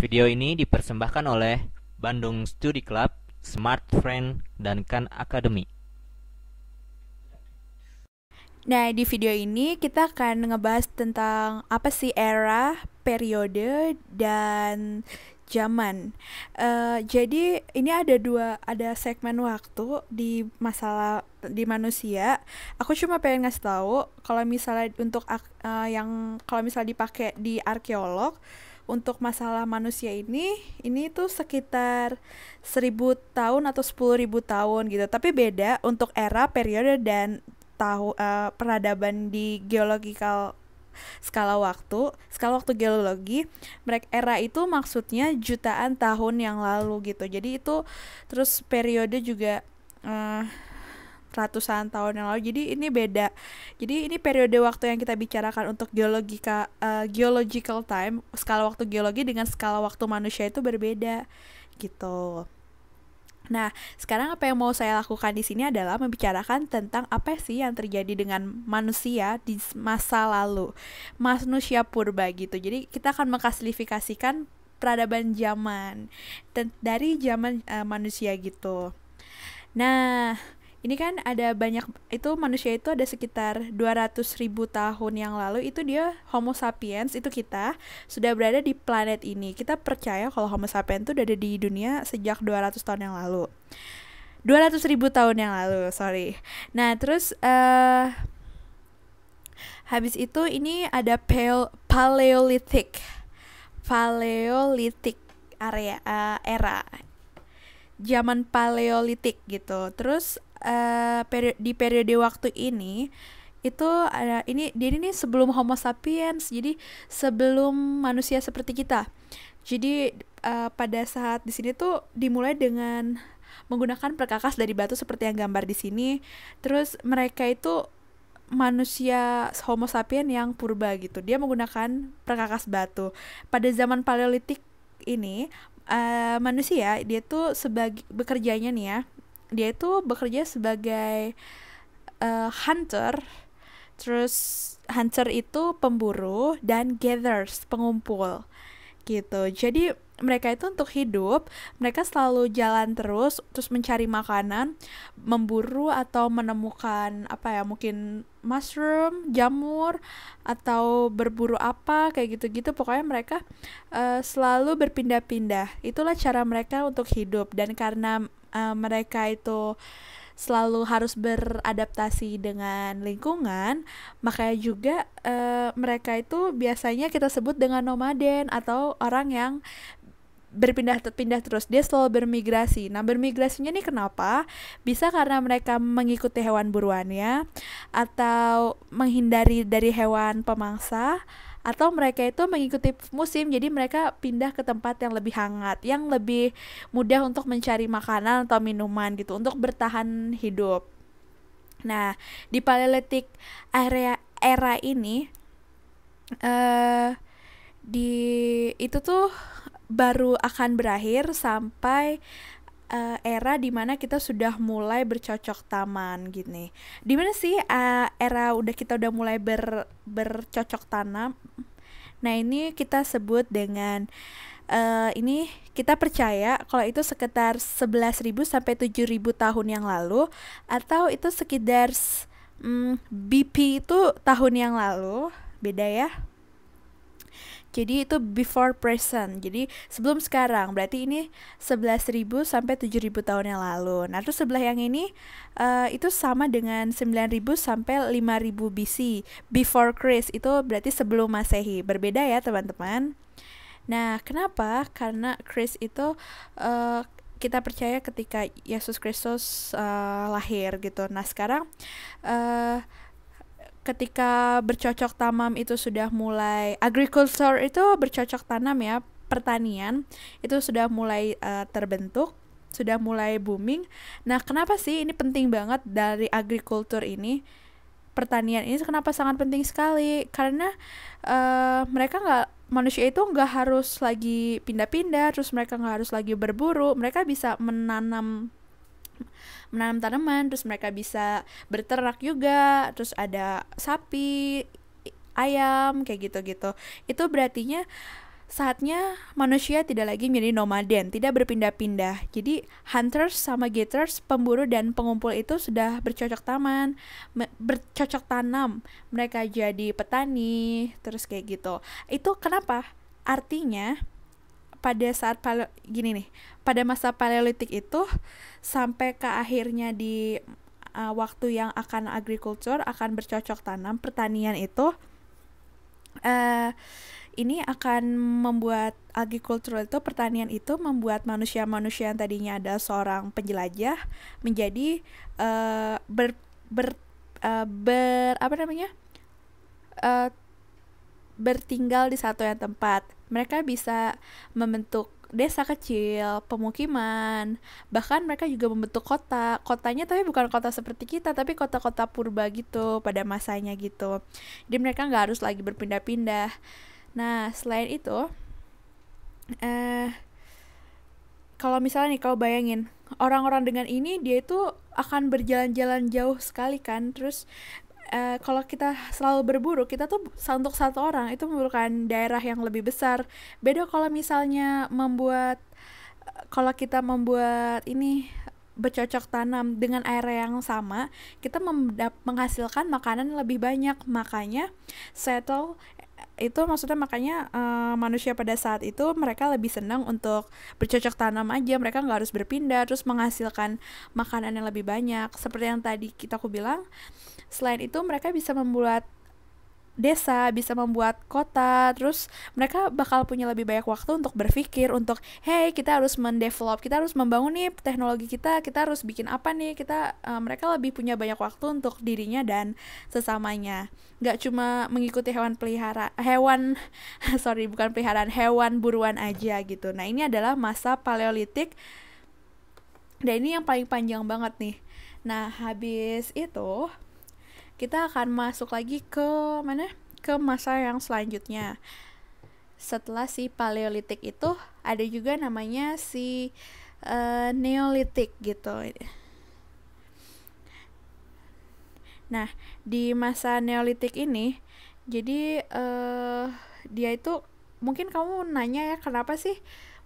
Video ini dipersembahkan oleh Bandung Study Club, Smart Friend, dan Kan Academy. Nah, di video ini kita akan ngebahas tentang apa sih era, periode, dan zaman. Uh, jadi ini ada dua ada segmen waktu di masalah di manusia. Aku cuma pengen ngasih tahu kalau misalnya untuk uh, yang kalau misalnya dipakai di arkeolog untuk masalah manusia ini ini tuh sekitar 1000 tahun atau 10.000 tahun gitu. Tapi beda untuk era, periode dan tahu uh, peradaban di geological skala waktu. Skala waktu geologi, mereka era itu maksudnya jutaan tahun yang lalu gitu. Jadi itu terus periode juga uh, ratusan tahun yang lalu. Jadi ini beda. Jadi ini periode waktu yang kita bicarakan untuk geologika uh, eh, geological time, skala waktu geologi dengan skala waktu manusia itu berbeda gitu. Nah, sekarang apa yang mau saya lakukan di sini adalah membicarakan tentang apa sih yang terjadi dengan manusia di masa lalu, manusia purba gitu. Jadi kita akan mengklasifikasikan peradaban zaman dari zaman uh, manusia gitu. Nah, ini kan ada banyak itu manusia itu ada sekitar 200 ribu tahun yang lalu itu dia Homo sapiens itu kita sudah berada di planet ini kita percaya kalau Homo sapiens itu udah ada di dunia sejak 200 tahun yang lalu 200 ribu tahun yang lalu sorry nah terus uh, habis itu ini ada pale paleolithic paleolithic area uh, era zaman paleolitik gitu. Terus Eh, peri di periode waktu ini itu ada ini dia ini sebelum Homo sapiens jadi sebelum manusia seperti kita jadi uh, pada saat di sini tuh dimulai dengan menggunakan perkakas dari batu seperti yang gambar di sini terus mereka itu manusia Homo sapiens yang purba gitu dia menggunakan perkakas batu pada zaman paleolitik ini uh, manusia dia tuh sebagai bekerjanya nih ya dia itu bekerja sebagai uh, hunter terus hunter itu pemburu dan gathers pengumpul gitu jadi mereka itu untuk hidup mereka selalu jalan terus terus mencari makanan memburu atau menemukan apa ya mungkin mushroom jamur atau berburu apa kayak gitu-gitu pokoknya mereka uh, selalu berpindah-pindah itulah cara mereka untuk hidup dan karena Eh, mereka itu selalu harus beradaptasi dengan lingkungan, makanya juga uh, mereka itu biasanya kita sebut dengan nomaden atau orang yang berpindah-pindah terus dia selalu bermigrasi. Nah, bermigrasinya ini kenapa? Bisa karena mereka mengikuti hewan buruannya atau menghindari dari hewan pemangsa atau mereka itu mengikuti musim jadi mereka pindah ke tempat yang lebih hangat yang lebih mudah untuk mencari makanan atau minuman gitu untuk bertahan hidup nah di paleolitik area era ini eh uh, di itu tuh baru akan berakhir sampai uh, era dimana kita sudah mulai bercocok taman gini. Dimana sih uh, era udah kita udah mulai ber, bercocok tanam? Nah ini kita sebut dengan uh, ini kita percaya kalau itu sekitar 11.000 sampai 7.000 tahun yang lalu atau itu sekitar mm, BP itu tahun yang lalu beda ya jadi itu before present. Jadi sebelum sekarang. Berarti ini 11.000 sampai 7.000 tahun yang lalu. Nah, terus sebelah yang ini uh, itu sama dengan 9.000 sampai 5.000 BC. Before Christ itu berarti sebelum Masehi. Berbeda ya, teman-teman. Nah, kenapa? Karena Christ itu uh, kita percaya ketika Yesus Kristus uh, lahir gitu. Nah, sekarang uh, ketika bercocok tanam itu sudah mulai agriculture itu bercocok tanam ya pertanian itu sudah mulai uh, terbentuk sudah mulai booming. Nah, kenapa sih ini penting banget dari agriculture ini? Pertanian ini kenapa sangat penting sekali? Karena uh, mereka nggak manusia itu nggak harus lagi pindah-pindah, terus mereka nggak harus lagi berburu, mereka bisa menanam menanam tanaman terus mereka bisa berternak juga terus ada sapi ayam kayak gitu-gitu itu berartinya saatnya manusia tidak lagi menjadi nomaden, tidak berpindah-pindah. Jadi hunters sama gatherers, pemburu dan pengumpul itu sudah bercocok taman, bercocok tanam. Mereka jadi petani, terus kayak gitu. Itu kenapa? Artinya pada saat pale, gini nih pada masa paleolitik itu sampai ke akhirnya di uh, waktu yang akan agrikultur akan bercocok tanam pertanian itu uh, ini akan membuat agrikultur itu pertanian itu membuat manusia-manusia yang tadinya ada seorang penjelajah menjadi uh, ber ber uh, ber apa namanya uh, bertinggal di satu yang tempat mereka bisa membentuk desa kecil, pemukiman, bahkan mereka juga membentuk kota. Kotanya tapi bukan kota seperti kita, tapi kota-kota purba gitu pada masanya gitu. Jadi mereka nggak harus lagi berpindah-pindah. Nah, selain itu, eh, kalau misalnya nih, kau bayangin orang-orang dengan ini dia itu akan berjalan-jalan jauh sekali kan, terus uh, kalau kita selalu berburu kita tuh untuk satu orang itu memerlukan daerah yang lebih besar beda kalau misalnya membuat eh, kalau kita membuat ini bercocok tanam dengan air yang sama, kita menghasilkan makanan lebih banyak. Makanya settle itu maksudnya makanya uh, manusia pada saat itu mereka lebih senang untuk bercocok tanam aja mereka nggak harus berpindah terus menghasilkan makanan yang lebih banyak seperti yang tadi kita aku bilang selain itu mereka bisa membuat desa, bisa membuat kota, terus mereka bakal punya lebih banyak waktu untuk berpikir untuk hey kita harus mendevelop, kita harus membangun nih teknologi kita, kita harus bikin apa nih, kita uh, mereka lebih punya banyak waktu untuk dirinya dan sesamanya. nggak cuma mengikuti hewan pelihara, hewan sorry bukan peliharaan, hewan buruan aja gitu. Nah ini adalah masa paleolitik dan ini yang paling panjang banget nih. Nah habis itu kita akan masuk lagi ke mana? Ke masa yang selanjutnya. Setelah si Paleolitik itu ada juga namanya si uh, Neolitik gitu. Nah, di masa Neolitik ini jadi uh, dia itu mungkin kamu nanya ya kenapa sih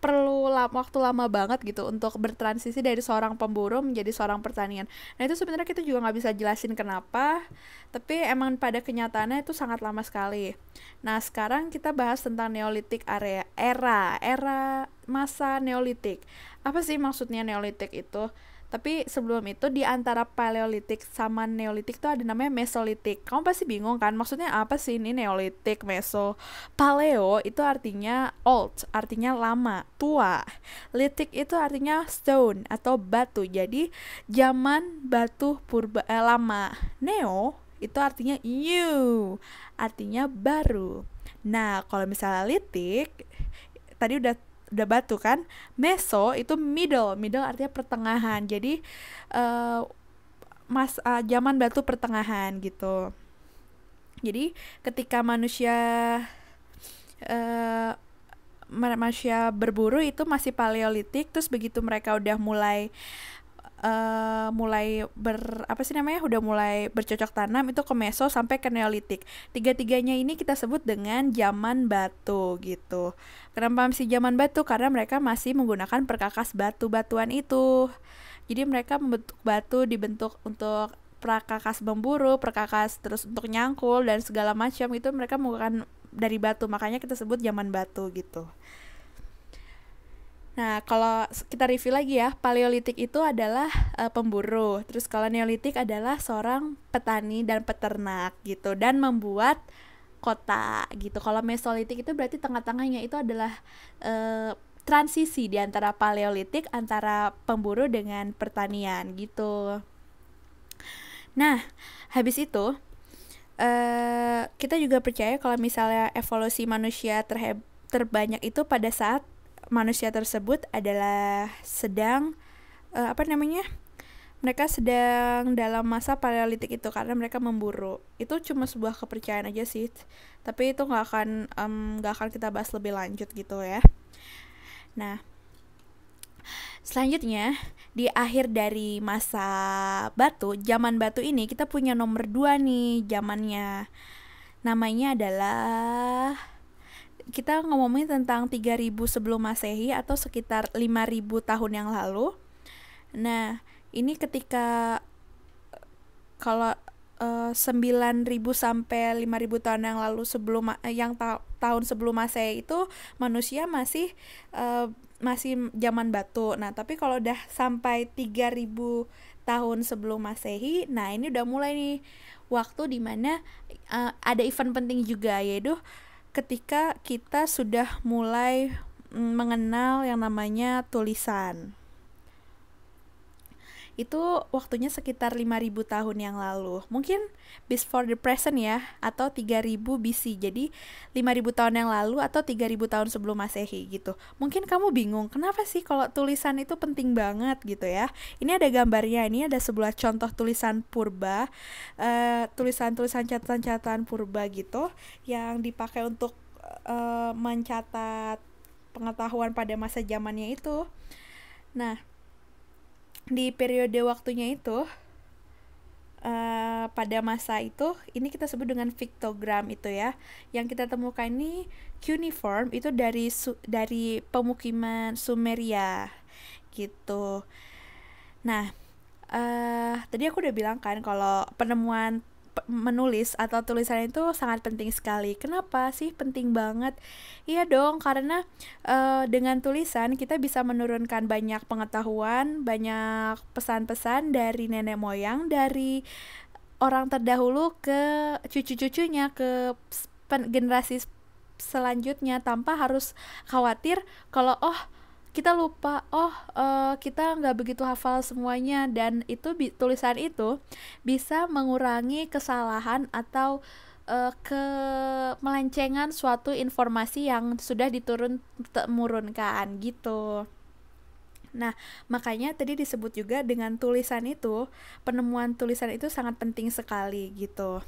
perlu lama, waktu lama banget gitu untuk bertransisi dari seorang pemburu menjadi seorang pertanian. Nah itu sebenarnya kita juga nggak bisa jelasin kenapa, tapi emang pada kenyataannya itu sangat lama sekali. Nah sekarang kita bahas tentang neolitik area era era masa neolitik. Apa sih maksudnya neolitik itu? Tapi sebelum itu di antara Paleolitik sama Neolitik tuh ada namanya Mesolitik. Kamu pasti bingung kan? Maksudnya apa sih ini Neolitik, Meso? Paleo itu artinya old, artinya lama, tua. Litik itu artinya stone atau batu. Jadi zaman batu purba eh, lama. Neo itu artinya new, artinya baru. Nah, kalau misalnya litik tadi udah udah batu kan meso itu middle middle artinya pertengahan jadi uh, mas uh, zaman batu pertengahan gitu jadi ketika manusia uh, manusia berburu itu masih paleolitik terus begitu mereka udah mulai uh, mulai ber apa sih namanya udah mulai bercocok tanam itu ke meso sampai ke neolitik tiga-tiganya ini kita sebut dengan zaman batu gitu kenapa masih zaman batu karena mereka masih menggunakan perkakas batu-batuan itu jadi mereka membentuk batu dibentuk untuk perkakas pemburu, perkakas terus untuk nyangkul dan segala macam itu mereka menggunakan dari batu makanya kita sebut zaman batu gitu Nah, kalau kita review lagi ya, Paleolitik itu adalah uh, pemburu, terus kalau Neolitik adalah seorang petani dan peternak gitu dan membuat kota gitu. Kalau Mesolitik itu berarti tengah-tengahnya itu adalah uh, transisi di antara Paleolitik antara pemburu dengan pertanian gitu. Nah, habis itu uh, kita juga percaya kalau misalnya evolusi manusia terheb terbanyak itu pada saat manusia tersebut adalah sedang uh, apa namanya mereka sedang dalam masa paleolitik itu karena mereka memburu itu cuma sebuah kepercayaan aja sih tapi itu nggak akan nggak um, akan kita bahas lebih lanjut gitu ya nah selanjutnya di akhir dari masa batu zaman batu ini kita punya nomor dua nih zamannya namanya adalah kita ngomongin tentang 3000 sebelum Masehi atau sekitar 5000 tahun yang lalu. Nah, ini ketika kalau uh, ribu sampai lima ribu tahun yang lalu sebelum eh, yang ta tahun sebelum Masehi itu manusia masih uh, masih zaman batu. Nah, tapi kalau udah sampai tiga ribu tahun sebelum Masehi, nah ini udah mulai nih waktu dimana uh, ada event penting juga yaitu ketika kita sudah mulai mm, mengenal yang namanya tulisan itu waktunya sekitar 5000 tahun yang lalu. Mungkin before the present ya atau 3000 BC. Jadi 5000 tahun yang lalu atau 3000 tahun sebelum Masehi gitu. Mungkin kamu bingung, kenapa sih kalau tulisan itu penting banget gitu ya. Ini ada gambarnya, ini ada sebuah contoh tulisan purba eh, tulisan-tulisan catatan-catatan purba gitu yang dipakai untuk uh, mencatat pengetahuan pada masa zamannya itu. Nah, di periode waktunya itu uh, pada masa itu ini kita sebut dengan piktogram itu ya yang kita temukan ini cuneiform itu dari su dari pemukiman Sumeria gitu nah uh, tadi aku udah bilang kan kalau penemuan menulis atau tulisan itu sangat penting sekali. Kenapa sih penting banget? Iya dong, karena uh, dengan tulisan kita bisa menurunkan banyak pengetahuan, banyak pesan-pesan dari nenek moyang, dari orang terdahulu ke cucu-cucunya, ke generasi selanjutnya tanpa harus khawatir kalau oh kita lupa oh uh, kita nggak begitu hafal semuanya dan itu tulisan itu bisa mengurangi kesalahan atau uh, ke melencengan suatu informasi yang sudah diturun temurunkan gitu. Nah, makanya tadi disebut juga dengan tulisan itu, penemuan tulisan itu sangat penting sekali gitu.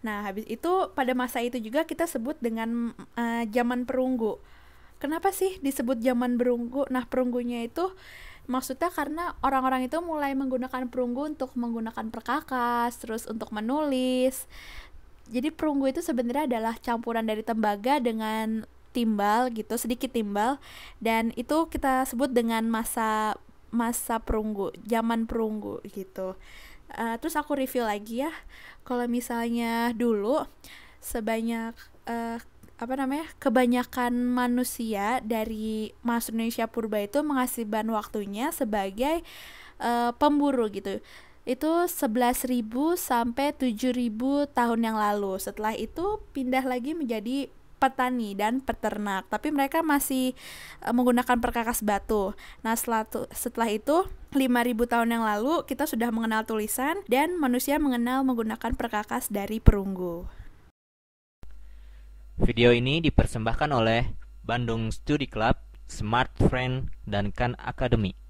Nah, habis itu pada masa itu juga kita sebut dengan uh, zaman perunggu Kenapa sih disebut zaman perunggu? Nah, perunggunya itu maksudnya karena orang-orang itu mulai menggunakan perunggu untuk menggunakan perkakas, terus untuk menulis. Jadi perunggu itu sebenarnya adalah campuran dari tembaga dengan timbal gitu, sedikit timbal dan itu kita sebut dengan masa masa perunggu, zaman perunggu gitu. Uh, terus aku review lagi ya. Kalau misalnya dulu sebanyak uh, apa namanya kebanyakan manusia dari Mas Indonesia Purba itu mengasihkan waktunya sebagai uh, pemburu gitu itu 11.000 sampai 7.000 tahun yang lalu. Setelah itu pindah lagi menjadi petani dan peternak, tapi mereka masih eh, menggunakan perkakas batu. Nah, setelah tu, setelah itu 5000 tahun yang lalu kita sudah mengenal tulisan dan manusia mengenal menggunakan perkakas dari perunggu. Video ini dipersembahkan oleh Bandung Study Club, Smart Friend, dan Khan Academy.